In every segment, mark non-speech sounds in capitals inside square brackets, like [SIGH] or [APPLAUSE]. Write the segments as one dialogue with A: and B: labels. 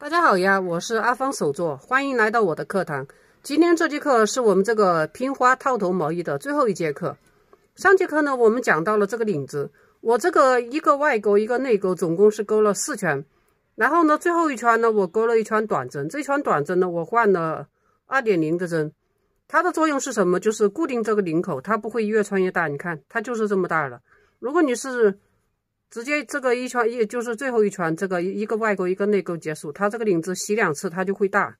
A: 大家好呀，我是阿芳手作，欢迎来到我的课堂。今天这节课是我们这个拼花套头毛衣的最后一节课。上节课呢，我们讲到了这个领子，我这个一个外钩一个内钩，总共是钩了四圈。然后呢，最后一圈呢，我钩了一圈短针，这一圈短针呢，我换了二点零的针。它的作用是什么？就是固定这个领口，它不会越穿越大。你看，它就是这么大了。如果你是直接这个一圈一就是最后一圈，这个一个外勾一个内勾结束，它这个领子洗两次它就会大，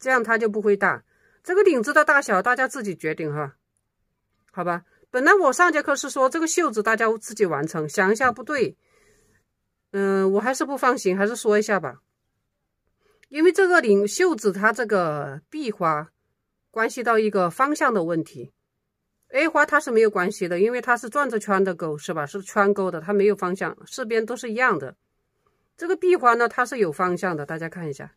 A: 这样它就不会大。这个领子的大小大家自己决定哈，好吧。本来我上节课是说这个袖子大家自己完成，想一下不对，嗯，我还是不放心，还是说一下吧。因为这个领袖子它这个壁花，关系到一个方向的问题。A 花它是没有关系的，因为它是转着圈的勾，是吧？是圈勾的，它没有方向，四边都是一样的。这个 B 花呢，它是有方向的，大家看一下。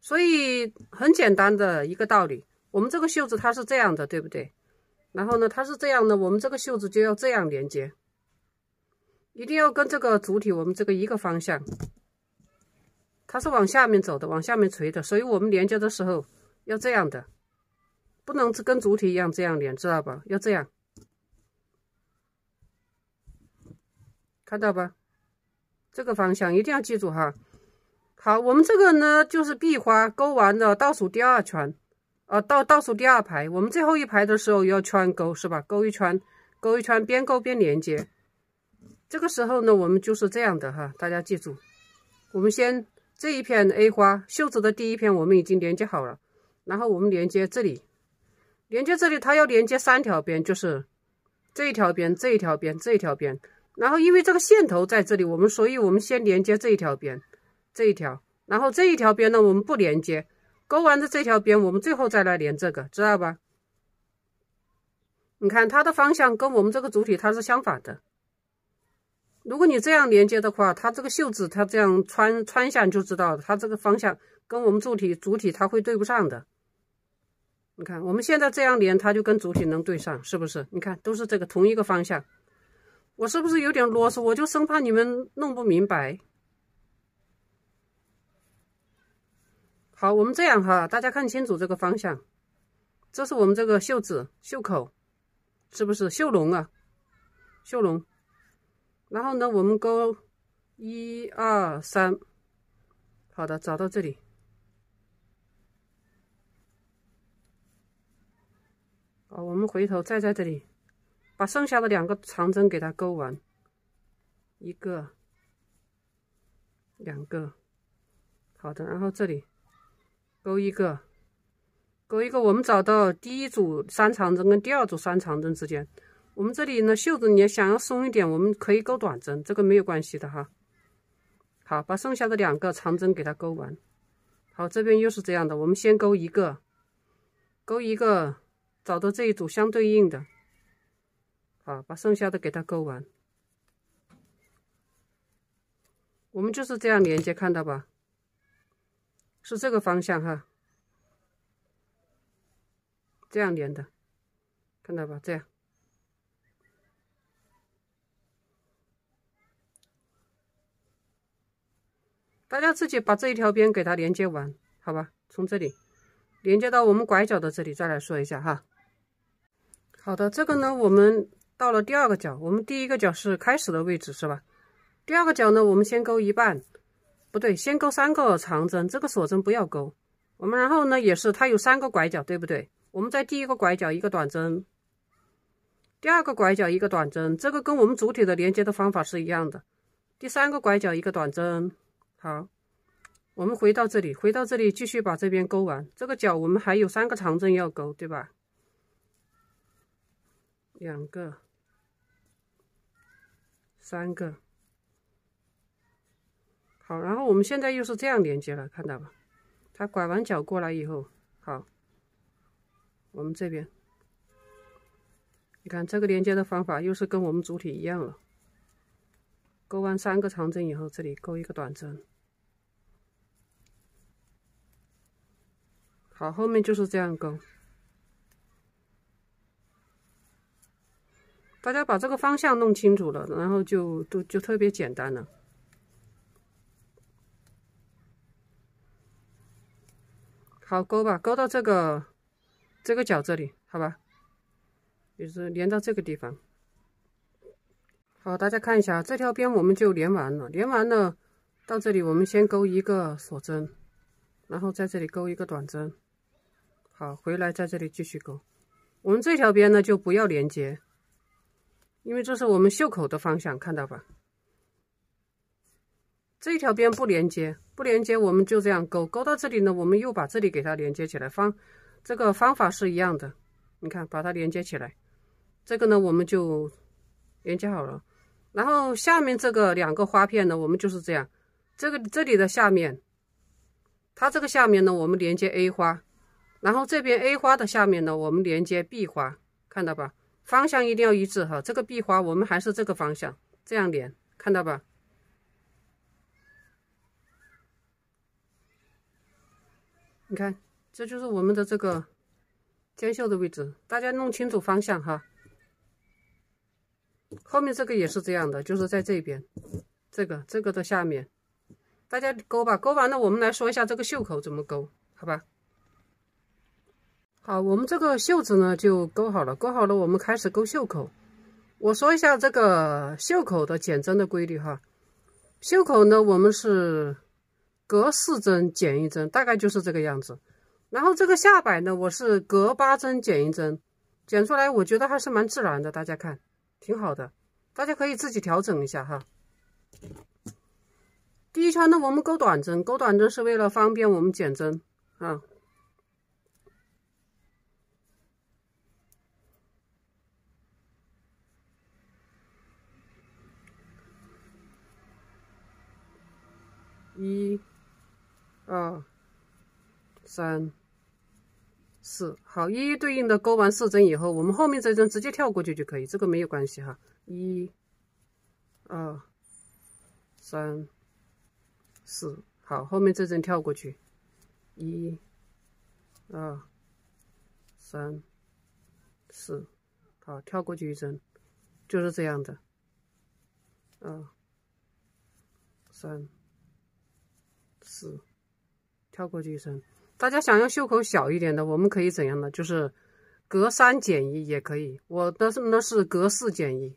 A: 所以很简单的一个道理，我们这个袖子它是这样的，对不对？然后呢，它是这样的，我们这个袖子就要这样连接，一定要跟这个主体，我们这个一个方向，它是往下面走的，往下面垂的，所以我们连接的时候要这样的。不能跟主体一样这样连，知道吧？要这样，看到吧？这个方向一定要记住哈。好，我们这个呢就是 B 花，勾完了倒数第二圈啊，倒倒数第二排。我们最后一排的时候要圈勾是吧？勾一圈，勾一圈，边勾边连接。这个时候呢，我们就是这样的哈，大家记住。我们先这一片 A 花袖子的第一片我们已经连接好了，然后我们连接这里。连接这里，它要连接三条边，就是这一条边、这一条边、这一条边。然后因为这个线头在这里，我们所以我们先连接这一条边，这一条。然后这一条边呢，我们不连接。勾完的这条边，我们最后再来连这个，知道吧？你看它的方向跟我们这个主体它是相反的。如果你这样连接的话，它这个袖子它这样穿穿你就知道，它这个方向跟我们主体主体它会对不上的。你看，我们现在这样连，它就跟主体能对上，是不是？你看，都是这个同一个方向，我是不是有点啰嗦？我就生怕你们弄不明白。好，我们这样哈，大家看清楚这个方向，这是我们这个袖子、袖口，是不是袖笼啊？袖笼。然后呢，我们钩一二三，好的，找到这里。我们回头再在这里把剩下的两个长针给它钩完，一个，两个，好的。然后这里钩一个，钩一个。我们找到第一组三长针跟第二组三长针之间，我们这里呢袖子，你想要松一点，我们可以钩短针，这个没有关系的哈。好，把剩下的两个长针给它钩完。好，这边又是这样的，我们先钩一个，钩一个。找到这一组相对应的，好，把剩下的给它勾完。我们就是这样连接，看到吧？是这个方向哈，这样连的，看到吧？这样，大家自己把这一条边给它连接完，好吧？从这里连接到我们拐角的这里，再来说一下哈。好的，这个呢，我们到了第二个角，我们第一个角是开始的位置，是吧？第二个角呢，我们先钩一半，不对，先钩三个长针，这个锁针不要钩。我们然后呢，也是它有三个拐角，对不对？我们在第一个拐角一个短针，第二个拐角一个短针，这个跟我们主体的连接的方法是一样的。第三个拐角一个短针。好，我们回到这里，回到这里继续把这边钩完。这个角我们还有三个长针要钩，对吧？两个，三个，好，然后我们现在又是这样连接了，看到吧？它拐完角过来以后，好，我们这边，你看这个连接的方法又是跟我们主体一样了。勾完三个长针以后，这里勾一个短针，好，后面就是这样勾。大家把这个方向弄清楚了，然后就都就特别简单了。好，钩吧，钩到这个这个角这里，好吧，就是连到这个地方。好，大家看一下，这条边我们就连完了，连完了到这里，我们先钩一个锁针，然后在这里钩一个短针。好，回来在这里继续钩。我们这条边呢，就不要连接。因为这是我们袖口的方向，看到吧？这一条边不连接，不连接，我们就这样勾勾到这里呢。我们又把这里给它连接起来，方这个方法是一样的。你看，把它连接起来，这个呢我们就连接好了。然后下面这个两个花片呢，我们就是这样，这个这里的下面，它这个下面呢，我们连接 A 花，然后这边 A 花的下面呢，我们连接 B 花，看到吧？方向一定要一致哈，这个壁花我们还是这个方向，这样连，看到吧？你看，这就是我们的这个肩袖的位置，大家弄清楚方向哈。后面这个也是这样的，就是在这边，这个、这个的下面，大家勾吧。勾完了，我们来说一下这个袖口怎么勾，好吧？好，我们这个袖子呢就钩好了，钩好了，我们开始钩袖口。我说一下这个袖口的减针的规律哈。袖口呢，我们是隔四针减一针，大概就是这个样子。然后这个下摆呢，我是隔八针减一针，减出来我觉得还是蛮自然的，大家看挺好的，大家可以自己调整一下哈。第一圈呢，我们钩短针，钩短针是为了方便我们减针啊。一、二、三、四，好，一一对应的钩完四针以后，我们后面这针直接跳过去就可以，这个没有关系哈。一、二、三、四，好，后面这针跳过去。一、二、三、四，好，跳过去一针，就是这样的。二、三。是，跳过去一针。大家想要袖口小一点的，我们可以怎样的？就是隔三减一也可以。我的是是隔四减一。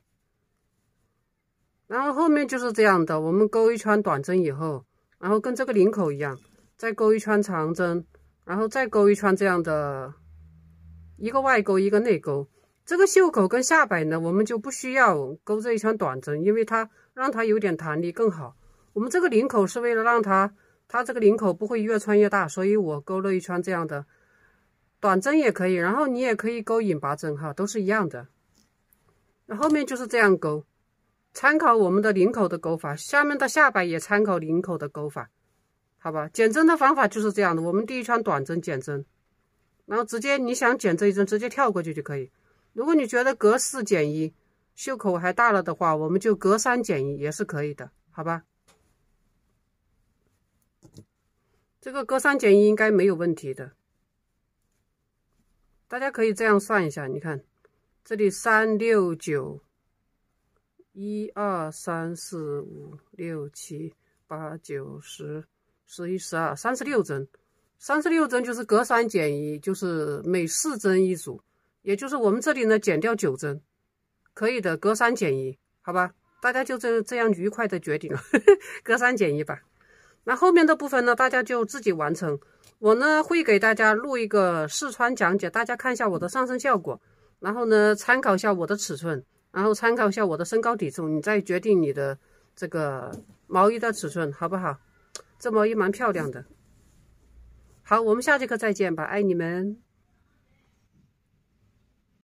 A: 然后后面就是这样的：我们钩一圈短针以后，然后跟这个领口一样，再钩一圈长针，然后再钩一圈这样的一个外钩一个内钩。这个袖口跟下摆呢，我们就不需要钩这一圈短针，因为它让它有点弹力更好。我们这个领口是为了让它。它这个领口不会越穿越大，所以我勾了一圈这样的短针也可以，然后你也可以勾引拔针哈，都是一样的。那后面就是这样勾，参考我们的领口的勾法，下面的下摆也参考领口的勾法，好吧？减针的方法就是这样的，我们第一圈短针减针，然后直接你想减这一针，直接跳过去就可以。如果你觉得隔四减一，袖口还大了的话，我们就隔三减一也是可以的，好吧？这个隔三减一应该没有问题的，大家可以这样算一下，你看，这里三六九，一二三四五六七八九十，十一十二，三十六针，三十六针就是隔三减一，就是每四针一组，也就是我们这里呢减掉九针，可以的，隔三减一，好吧，大家就这这样愉快的决定了，隔 [LAUGHS] 三减一吧。那后面的部分呢，大家就自己完成。我呢会给大家录一个试穿讲解，大家看一下我的上身效果，然后呢参考一下我的尺寸，然后参考一下我的身高体重，你再决定你的这个毛衣的尺寸，好不好？这毛衣蛮漂亮的。好，我们下节课再见吧，爱你们。